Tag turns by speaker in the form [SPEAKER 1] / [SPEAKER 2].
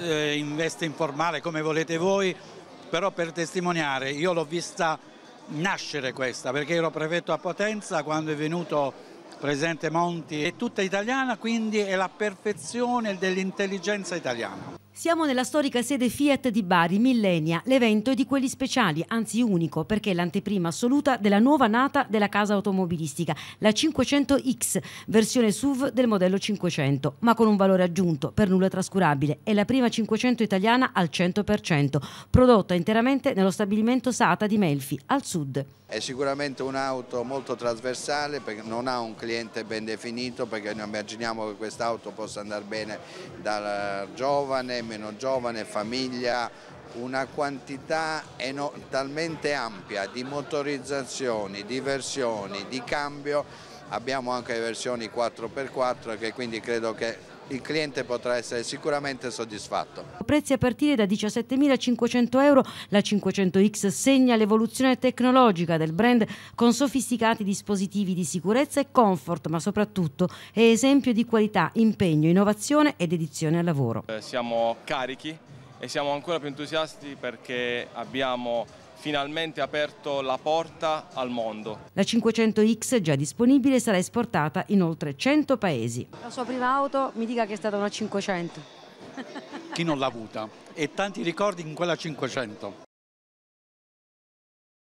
[SPEAKER 1] eh, in veste informale come volete voi, però per testimoniare, io l'ho vista nascere questa perché ero prefetto a Potenza quando è venuto Presidente Monti, è tutta italiana quindi è la perfezione dell'intelligenza
[SPEAKER 2] italiana. Siamo nella storica sede Fiat di Bari, Millenia. L'evento è di quelli speciali, anzi unico, perché è l'anteprima assoluta della nuova nata della casa automobilistica, la 500X, versione SUV del modello 500, ma con un valore aggiunto, per nulla trascurabile. È la prima 500 italiana al 100%, prodotta interamente nello stabilimento SATA di Melfi, al sud.
[SPEAKER 3] È sicuramente un'auto molto trasversale perché non ha un cliente ben definito perché noi immaginiamo che quest'auto possa andare bene dal giovane, meno giovane, famiglia, una quantità talmente ampia di motorizzazioni, di versioni, di cambio abbiamo anche le versioni 4x4 che quindi credo che il cliente potrà essere sicuramente soddisfatto.
[SPEAKER 2] Prezzi a partire da 17.500 euro, la 500X segna l'evoluzione tecnologica del brand con sofisticati dispositivi di sicurezza e comfort, ma soprattutto è esempio di qualità, impegno, innovazione ed edizione al lavoro.
[SPEAKER 4] Eh, siamo carichi e siamo ancora più entusiasti perché abbiamo finalmente aperto la porta al mondo.
[SPEAKER 2] La 500X già disponibile sarà esportata in oltre 100 paesi. La sua prima auto mi dica che è stata una 500. Chi non l'ha avuta? E tanti ricordi in quella 500.